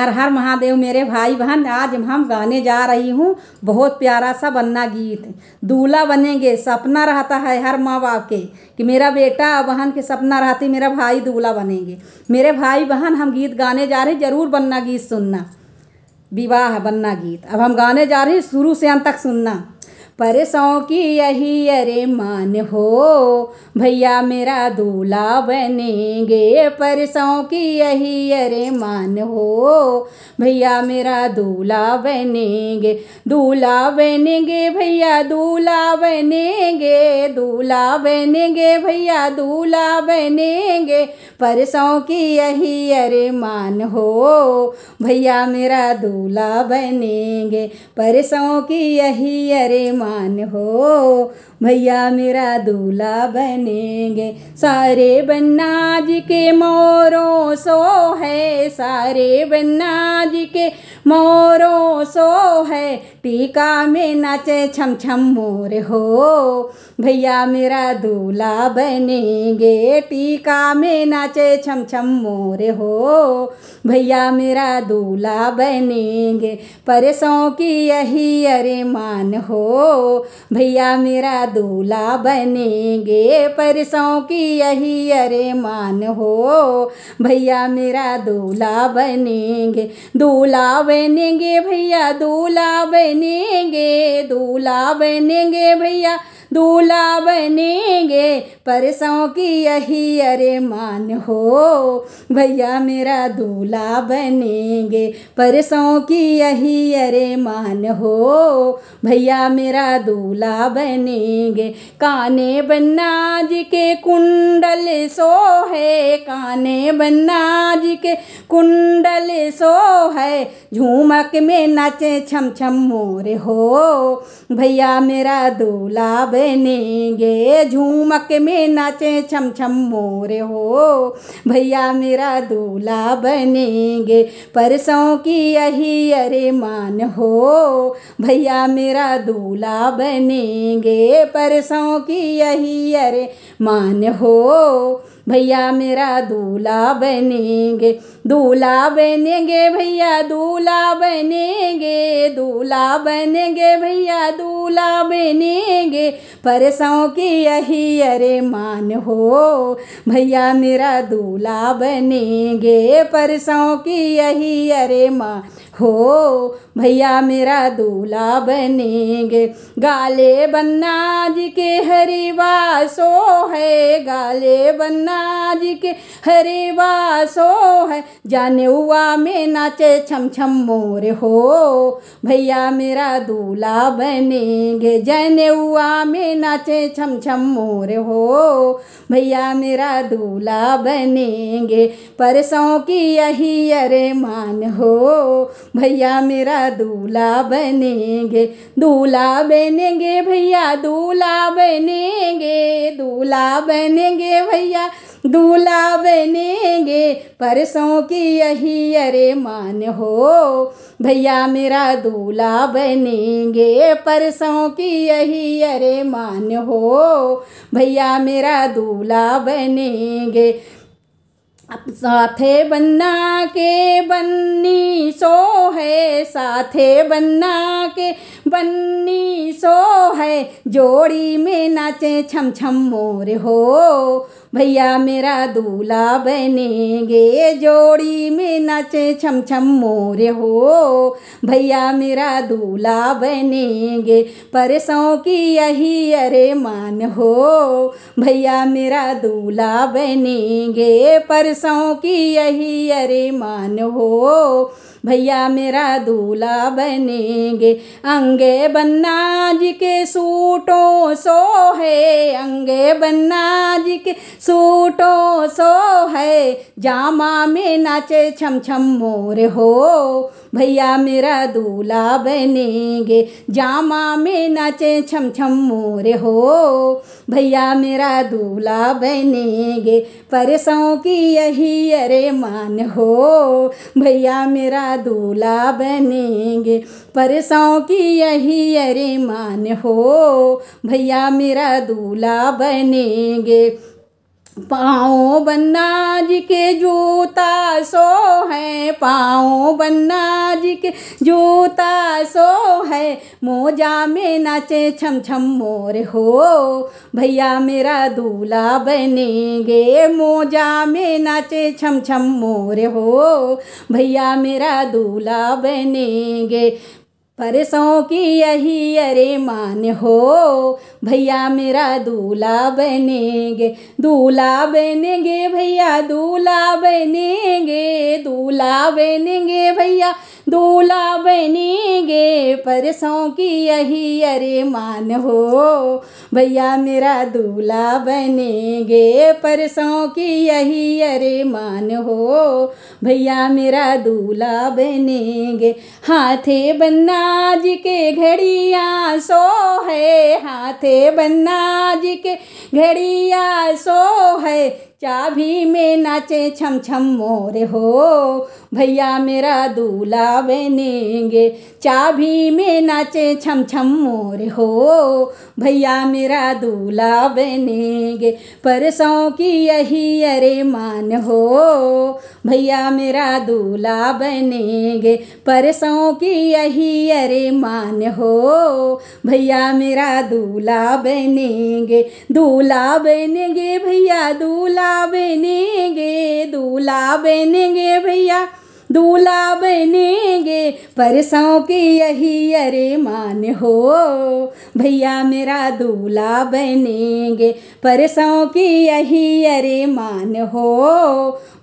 हर हर महादेव मेरे भाई बहन आज हम गाने जा रही हूँ बहुत प्यारा सा बनना गीत दूल्हा बनेंगे सपना रहता है हर माँ बाप के कि मेरा बेटा बहन के सपना रहती मेरा भाई दूल्हा बनेंगे मेरे भाई बहन हम गीत गाने जा रहे जरूर बनना गीत सुनना विवाह बनना गीत अब हम गाने जा रहे शुरू से अंत तक सुनना परसों की यही अरे मान हो भैया मेरा दूल्हा बनेंगे परसों की यही अरे मान हो भैया मेरा दूल्हा बनेंगे दूल्हा बनेंगे भैया दूल्हा बनेंगे दूल्हा बनेंगे भैया दूल्हा बनेंगे परसों की यही अरे मान हो भैया मेरा दूल्हा बनेंगे परसों की यही अरे मान हो भैया मेरा दूल्हा बनेंगे सारे बन्ना जी के मोरों सो है सारे बन्ना जी के मोरों सो है टीका में नाचे छम छम मोर हो भैया मेरा दूल्हा बनेंगे टीका में नाचे छम छम मोर हो भैया मेरा दूल्हा बनेंगे परसों की यही अरे मान हो भैया मेरा दूल्हा बनेंगे परसों की यही अरे मान हो भैया मेरा दूल्हा बनेंगे दूल्हा बनेंगे भैया दूल्हा बनेंगे दूल्हा बनेंगे भैया दूल्हा बनेंगे परसों की यही अरे मान हो भैया मेरा दूल्हा बनेंगे परसों की यही अरे मान हो भैया मेरा दूल्हा बनेंगे काने बन्नाज के कुंडल सो है काने बन्नाज के कुंडल सो है झूमक में नाचे छम छम मोर हो भैया मेरा दूल्हा नेंगे झूमक में नाचे छम छम मोरे हो भैया मेरा दूल्हा बनेंगे परसों की यही अरे मान हो भैया मेरा दूल्हा बनेंगे परसों की यही अरे मान हो भैया मेरा दूल्हा बनेंगे दूल्हा बनेंगे भैया दूल्हा बनेंगे दूल्हा बनेंगे भैया दूल्हा बनेंगे परसों की यही अरे मान हो भैया मेरा दूल्हा बनेंगे परसों की यही अरे मान हो भैया मेरा दूल्हा बनेंगे गाले बन्ना जी के हरिवासो है गाले बन्ना गंगाज के हरे वासो है जाने हुआ में नाचे छम छम मोर हो भैया मेरा दूल्हा बनेंगे जाने हुआ में नाचे छम छम मोर हो भैया मेरा दूल्हा बनेंगे परसों की यही अरे मान हो भैया मेरा दूल्हा बनेंगे दूल्हा बनेंगे भैया दूल्हा बनेंगे दूल्हा बनेंगे भैया दूल्हा बनेंगे परसों की यही अरे मान हो भैया मेरा दूल्हा बनेंगे परसों की यही अरे मान हो भैया मेरा दूल्हा बनेंगे साथे बन्ना के बन्नी सो है साथे बन्ना के बन्नी सो है जोड़ी में नाचे छम छम मोर हो भैया मेरा दूल्हा बनेंगे जोड़ी में नाचे छम छम मोर हो भैया मेरा दूल्हा बनेंगे परसों की यही अरे मान हो भैया मेरा दूल्हा बनेंगे परसों की यही अरे मान हो भैया मेरा दूल्हा बनेंगे अंगे बन्ना जी के सूटों सो है अंगे बन्ना जी के सूटों सो है जामा में नाचे छम छम मोर हो भैया मेरा दूल्हा बनेंगे जामा में नाचे छम छम मोरे हो भैया मेरा दूल्हा बनेंगे परसों की यही अरे मान हो भैया मेरा दूल्हा बनेंगे परसों की यही अरे मान हो भैया मेरा दूल्हा बनेंगे पाओ बन्ना जी के जूता सो है पाओ बन्ना जी के जूता सो है मोजा में नाचे छम छम मोर हो भैया मेरा दूल्हा बनेंगे मोजा में नाचे छम छम मोर हो भैया मेरा दूल्हा बनेंगे परसों की यही अरे मान हो भैया मेरा दूल्हा बनेंगे दूल्हा बनेंगे भैया दूल्हा बनेंगे दूल्हा बनेंगे भैया दूल्हा बनेंगे परसों की यही अरे मान हो भैया मेरा दूल्हा बनेंगे परसों की यही अरे मान हो भैया मेरा दूल्हा बनेंगे हाथे बन्ना जी के घड़िया सो है हाथे बन्ना जी के घड़िया सो है चाभी में नाचे छम छम मोर हो भैया मेरा दूल्हा बनेंगे चाभी में नाचे छम छम मोर हो भैया मेरा दूल्हा बनेंगे परसों की यही अरे मान हो भैया मेरा दूल्हा बनेंगे परसों की यही अरे मान हो भैया मेरा दूल्हा बनेंगे दूल्हा बनेंगे भैया दूल्हा दूल्हा बनेंगे दूल्हा बनेंगे भैया दूल्हा बनेंगे परसों की यही अरे मान हो भैया मेरा दूल्हा बनेंगे परसों की यही अरे मान हो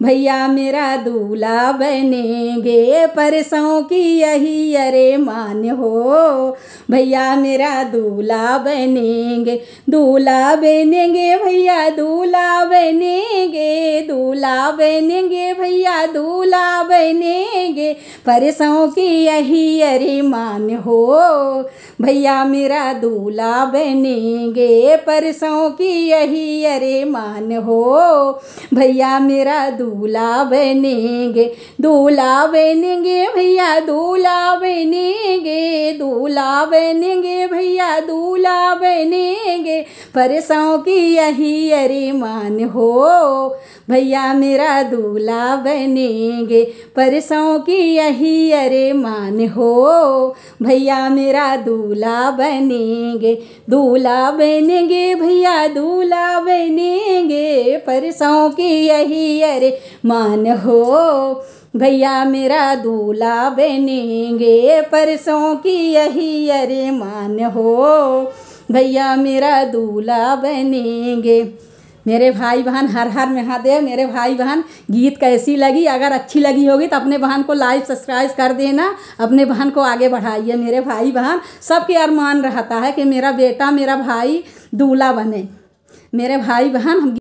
भैया मेरा दूल्हा बनेंगे परसों की यही अरे मान हो भैया मेरा दूल्हा बनेंगे दूल्हा बनेंगे भैया दूल्हा बनेंगे दूल्हा बनेंगे भैया दूल्हा बने बनेंगे परसों की यही अरे मान हो भैया मेरा दूल्हा बनेंगे परसों की यही अरे मान हो भैया मेरा दूल्हा बनेंगे दूल्हा बनेंगे भैया दूल्हा बनेंगे दूल्हा बनेंगे भैया दूल्हा बनेंगे परसों की यही अरे मान हो भैया मेरा दूल्हा बनेंगे पर बरसों की यही अरे मान हो भैया मेरा दूल्हा बनेंगे दूल्हा बनेंगे भैया दूल्हा बनेंगे परसों की यही अरे मान हो भैया मेरा दूल्हा बनेंगे परसों की यही अरे मान हो भैया मेरा दूल्हा बनेंगे मेरे भाई बहन हर हर महादेव मेरे भाई बहन गीत कैसी लगी अगर अच्छी लगी होगी तो अपने बहन को लाइव सब्सक्राइब कर देना अपने बहन को आगे बढ़ाइए मेरे भाई बहन सबके अरमान रहता है कि मेरा बेटा मेरा भाई दूल्हा बने मेरे भाई बहन हम